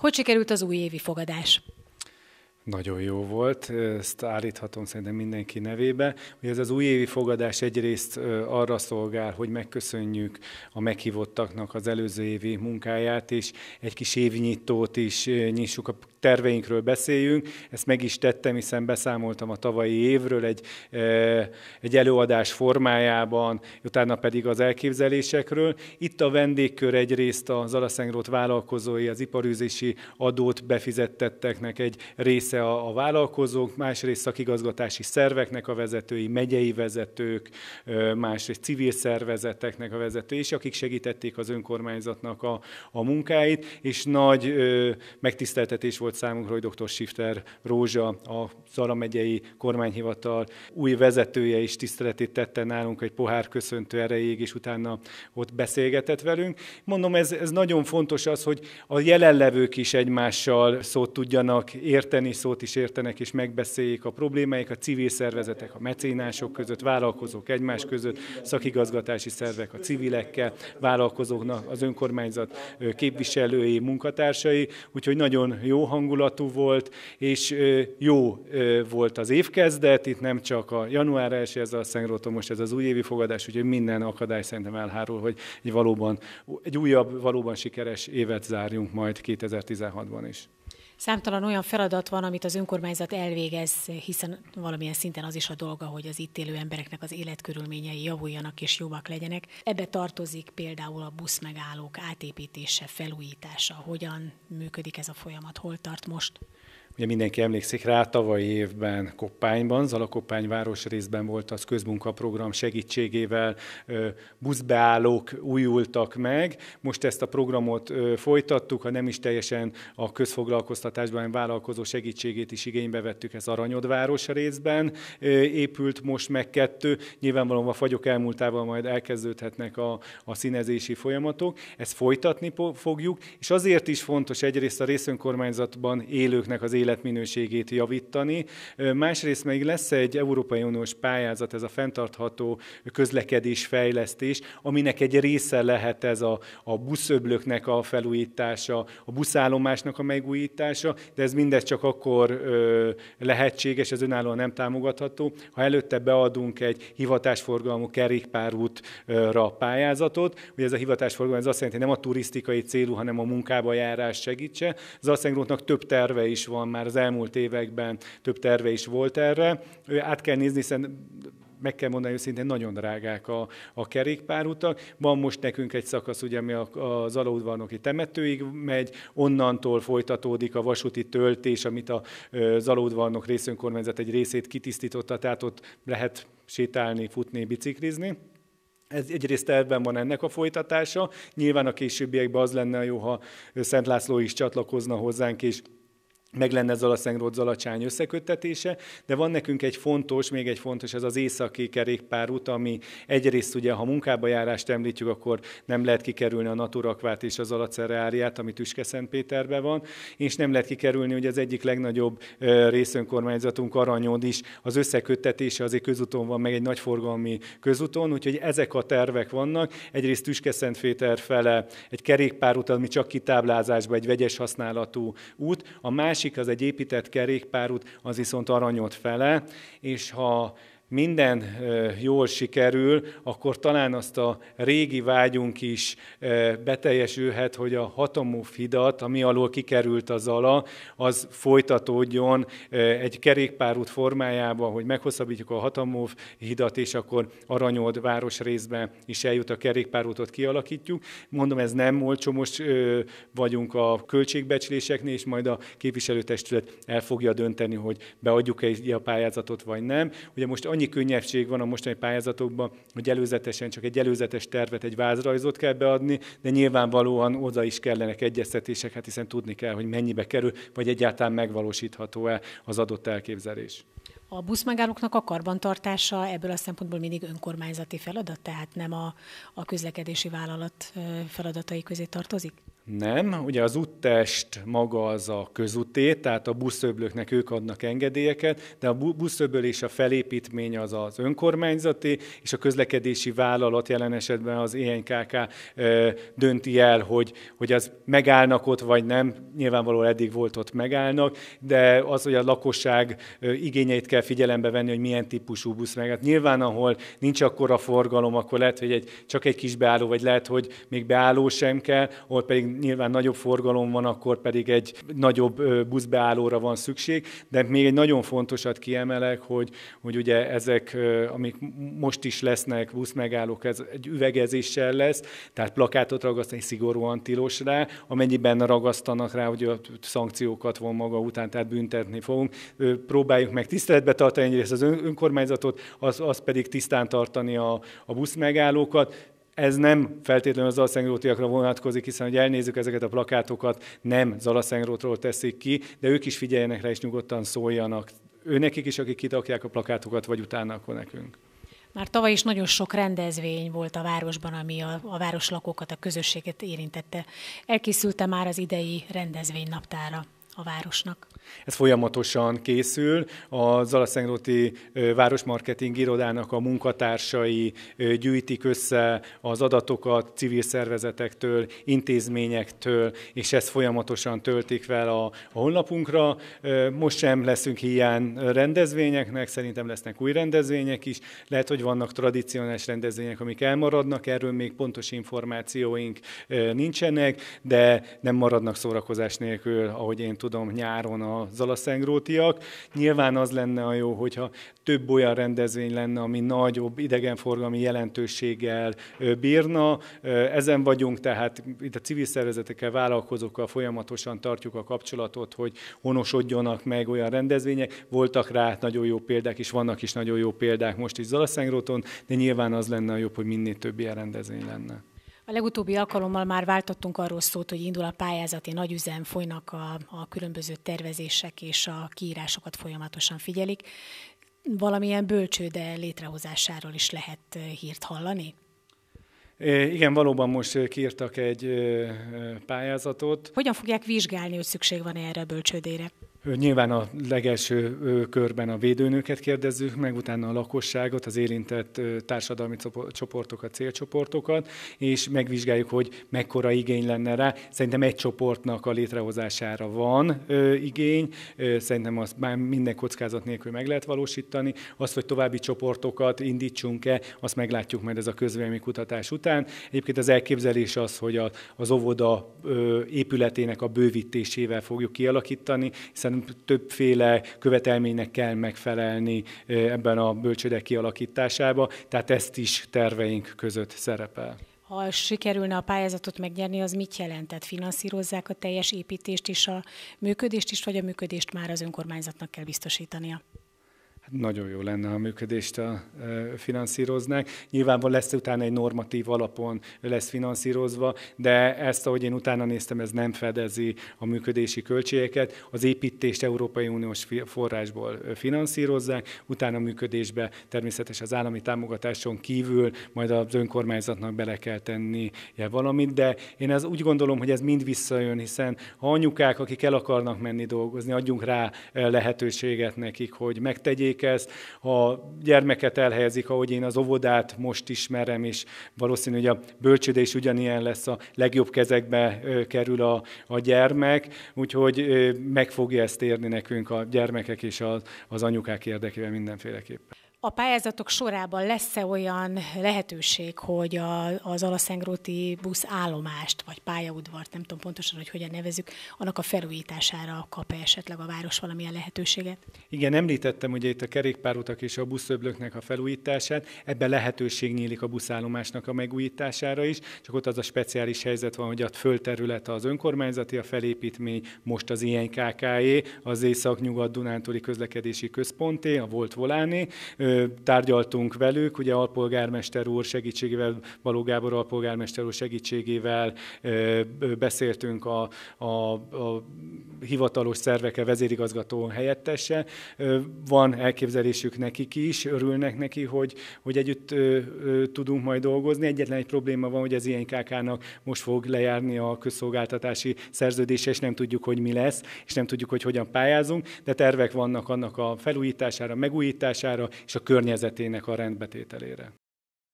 Hogy sikerült az újévi fogadás? Nagyon jó volt, ezt állíthatom szerintem mindenki nevébe. Ugye ez az újévi fogadás egyrészt arra szolgál, hogy megköszönjük a meghívottaknak az előző évi munkáját, és egy kis évnyitót is nyissuk a terveinkről beszéljünk. Ezt meg is tettem, hiszen beszámoltam a tavalyi évről egy, e, egy előadás formájában, utána pedig az elképzelésekről. Itt a vendégkör egyrészt a Zalaszengrót vállalkozói, az iparűzési adót befizettetteknek egy része a, a vállalkozók, másrészt szakigazgatási szerveknek a vezetői, megyei vezetők, e, másrészt civil szervezeteknek a vezetői, és akik segítették az önkormányzatnak a, a munkáit, és nagy ö, e, megtiszteltetés volt volt számunkra, hogy dr. Sifter Rózsa, a Zara megyei kormányhivatal új vezetője is tiszteletét tette nálunk egy pohár köszöntő erejéig, és utána ott beszélgetett velünk. Mondom, ez, ez nagyon fontos az, hogy a jelenlevők is egymással szót tudjanak érteni, szót is értenek, és megbeszéljék a problémáik, a civil szervezetek, a mecénások között, vállalkozók egymás között, szakigazgatási szervek a civilekkel, vállalkozóknak az önkormányzat képviselői, munkatársai, úgyhogy nagyon jó hang hangulatú volt, és jó volt az évkezdet, itt nem csak a január első, ez a Szent most ez az újévi fogadás, úgyhogy minden akadály szerintem elhárul, hogy egy, valóban, egy újabb, valóban sikeres évet zárjunk majd 2016-ban is. Számtalan olyan feladat van, amit az önkormányzat elvégez, hiszen valamilyen szinten az is a dolga, hogy az itt élő embereknek az életkörülményei javuljanak és jobbak legyenek. Ebbe tartozik például a buszmegállók átépítése, felújítása. Hogyan működik ez a folyamat, hol tart most? Ugye mindenki emlékszik rá, tavalyi évben Koppányban, Zalakoppány városrészben volt az közmunkaprogram segítségével, buszbeállók újultak meg. Most ezt a programot folytattuk, ha nem is teljesen a közfoglalkoztatásban, hanem vállalkozó segítségét is igénybe vettük, ez Aranyod városrészben épült most meg kettő. Nyilvánvalóan a fagyok elmúltával majd elkezdődhetnek a, a színezési folyamatok. Ezt folytatni fogjuk, és azért is fontos egyrészt a részönkormányzatban élőknek az élet életminőségét javítani. Másrészt meg lesz egy Európai Uniós pályázat, ez a fenntartható közlekedés fejlesztés, aminek egy része lehet ez a, a buszöblöknek a felújítása, a buszállomásnak a megújítása, de ez mindez csak akkor ö, lehetséges, ez önállóan nem támogatható, ha előtte beadunk egy hivatásforgalmú kerékpárútra pályázatot. Ugye ez a hivatásforgalom, ez azt jelenti, hogy nem a turisztikai célú, hanem a munkába járás segítse. Az több terve is van már már az elmúlt években több terve is volt erre. Át kell nézni, hiszen meg kell mondani szintén nagyon drágák a, a kerékpárutak. Van most nekünk egy szakasz, ugye, ami az Alaudvarnoki temetőig megy, onnantól folytatódik a vasúti töltés, amit a Zalaudvarnok részönkormányzat egy részét kitisztította, tehát ott lehet sétálni, futni, biciklizni. Ez egyrészt tervben van ennek a folytatása. Nyilván a későbbiekben az lenne jó, ha Szent László is csatlakozna hozzánk, és meg lenne Zalacengrod Zalacsány összeköttetése, de van nekünk egy fontos, még egy fontos, ez az északi kerékpárút, ami egyrészt ugye, ha munkába járást említjük, akkor nem lehet kikerülni a Naturakvát és az Alacereáriát, ami Tüske-Szentpéterben van, és nem lehet kikerülni, hogy az egyik legnagyobb részönkormányzatunk Aranyod is, az összeköttetése azért közúton van, meg egy nagy forgalmi közúton, úgyhogy ezek a tervek vannak. Egyrészt Tüske-Szentpéter fele egy kerékpárút, ami csak kitáblázásba egy vegyes használatú út, a más másik az egy épített kerékpárút, az viszont aranyot fele, és ha minden jól sikerül, akkor talán azt a régi vágyunk is beteljesülhet, hogy a hatomú fidat, ami alól kikerült az ala, az folytatódjon egy kerékpárút formájába, hogy meghosszabbítjuk a hatomú hidat, és akkor Aranyod város részbe is eljut a kerékpárútot kialakítjuk. Mondom, ez nem olcsó, most vagyunk a költségbecsléseknél, és majd a képviselőtestület el fogja dönteni, hogy beadjuk-e a pályázatot, vagy nem. Ugye most annyi annyi könnyebbség van a mostani pályázatokban, hogy előzetesen csak egy előzetes tervet, egy vázrajzot kell beadni, de nyilvánvalóan oda is kellenek egyeztetések, hát hiszen tudni kell, hogy mennyibe kerül, vagy egyáltalán megvalósítható-e az adott elképzelés. A buszmegállóknak a karbantartása ebből a szempontból mindig önkormányzati feladat, tehát nem a, a közlekedési vállalat feladatai közé tartozik? Nem, ugye az úttest maga az a közúté, tehát a buszöblőknek ők adnak engedélyeket, de a buszöböl és a felépítmény az az önkormányzati, és a közlekedési vállalat jelen esetben az ENKK dönti el, hogy, hogy az megállnak ott vagy nem, nyilvánvalóan eddig volt ott megállnak, de az, hogy a lakosság igényeit kell figyelembe venni, hogy milyen típusú busz meg. Hát nyilván, ahol nincs akkora forgalom, akkor lehet, hogy egy, csak egy kis beálló, vagy lehet, hogy még beálló sem kell, ott pedig nyilván nagyobb forgalom van, akkor pedig egy nagyobb buszbeállóra van szükség, de még egy nagyon fontosat kiemelek, hogy, hogy ugye ezek, amik most is lesznek buszmegállók, ez egy üvegezéssel lesz, tehát plakátot ragasztani szigorúan tilos rá, amennyiben ragasztanak rá, hogy a szankciókat von maga után, tehát büntetni fogunk. Próbáljuk meg tiszteletbe tartani egyrészt az önkormányzatot, az, az pedig tisztán tartani a, a buszmegállókat, ez nem feltétlenül az zalaszengrótiakra vonatkozik, hiszen, hogy elnézzük ezeket a plakátokat, nem Zalaszengrótról teszik ki, de ők is figyeljenek rá, és nyugodtan szóljanak. nekik is, akik kitakják a plakátokat, vagy utána akkor nekünk. Már tavaly is nagyon sok rendezvény volt a városban, ami a, a városlakókat, a közösséget érintette. Elkészülte már az idei rendezvény naptára a városnak? Ez folyamatosan készül. A Zalaszengróti Városmarketing Irodának a munkatársai gyűjtik össze az adatokat civil szervezetektől, intézményektől, és ezt folyamatosan töltik fel a, honlapunkra. Most sem leszünk hiány rendezvényeknek, szerintem lesznek új rendezvények is. Lehet, hogy vannak tradicionális rendezvények, amik elmaradnak, erről még pontos információink nincsenek, de nem maradnak szórakozás nélkül, ahogy én tudom, nyáron a a zalaszengrótiak. Nyilván az lenne a jó, hogyha több olyan rendezvény lenne, ami nagyobb idegenforgalmi jelentőséggel bírna. Ezen vagyunk, tehát itt a civil szervezetekkel, vállalkozókkal folyamatosan tartjuk a kapcsolatot, hogy honosodjanak meg olyan rendezvények. Voltak rá nagyon jó példák, és vannak is nagyon jó példák most is Zalaszengróton, de nyilván az lenne a jobb, hogy minél több ilyen rendezvény lenne. A legutóbbi alkalommal már váltottunk arról szót, hogy indul a pályázati nagyüzem, folynak a, a különböző tervezések és a kiírásokat folyamatosan figyelik. Valamilyen bölcsőde létrehozásáról is lehet hírt hallani? Igen, valóban most kiírtak egy pályázatot. Hogyan fogják vizsgálni, hogy szükség van erre a bölcsődére? Nyilván a legelső körben a védőnőket kérdezzük meg, utána a lakosságot, az érintett társadalmi csoportokat, célcsoportokat, és megvizsgáljuk, hogy mekkora igény lenne rá. Szerintem egy csoportnak a létrehozására van igény, szerintem azt már minden kockázat nélkül meg lehet valósítani. Azt, hogy további csoportokat indítsunk-e, azt meglátjuk majd ez a közvélemény kutatás után. Egyébként az elképzelés az, hogy az óvoda épületének a bővítésével fogjuk kialakítani, hiszen hiszen többféle követelménynek kell megfelelni ebben a bölcsödek kialakításába, tehát ezt is terveink között szerepel. Ha sikerülne a pályázatot megnyerni, az mit jelent? Tehát finanszírozzák a teljes építést is, a működést is, vagy a működést már az önkormányzatnak kell biztosítania? nagyon jó lenne, ha a működést finanszíroznák. Nyilvánvalóan lesz utána egy normatív alapon lesz finanszírozva, de ezt, ahogy én utána néztem, ez nem fedezi a működési költségeket. Az építést Európai Uniós forrásból finanszírozzák, utána a működésbe természetesen az állami támogatáson kívül majd az önkormányzatnak bele kell tennie valamit, de én ez úgy gondolom, hogy ez mind visszajön, hiszen ha anyukák, akik el akarnak menni dolgozni, adjunk rá lehetőséget nekik, hogy megtegyék, megértsék ezt, a gyermeket elhelyezik, ahogy én az óvodát most ismerem, és valószínű, hogy a bölcsőde is ugyanilyen lesz, a legjobb kezekbe kerül a, a gyermek, úgyhogy meg fogja ezt érni nekünk a gyermekek és az, az anyukák érdekében mindenféleképpen. A pályázatok sorában lesz-e olyan lehetőség, hogy a, az Alaszengróti busz állomást, vagy pályaudvart, nem tudom pontosan, hogy hogyan nevezük, annak a felújítására kap-e esetleg a város valamilyen lehetőséget? Igen, említettem ugye itt a kerékpárutak és a buszöblöknek a felújítását, ebben lehetőség nyílik a buszállomásnak a megújítására is, csak ott az a speciális helyzet van, hogy a földterület az önkormányzati, a felépítmény most az INKK-é, az Észak-Nyugat-Dunántúli Közlekedési Központé, a Volt Voláné, tárgyaltunk velük, ugye alpolgármester úr segítségével, Baló Gábor alpolgármester úr segítségével beszéltünk a, a, a hivatalos szervekkel, vezérigazgató helyettese. Van elképzelésük nekik is, örülnek neki, hogy, hogy együtt tudunk majd dolgozni. Egyetlen egy probléma van, hogy az INKK-nak most fog lejárni a közszolgáltatási szerződése, és nem tudjuk, hogy mi lesz, és nem tudjuk, hogy hogyan pályázunk, de tervek vannak annak a felújítására, megújítására és a a környezetének a rendbetételére.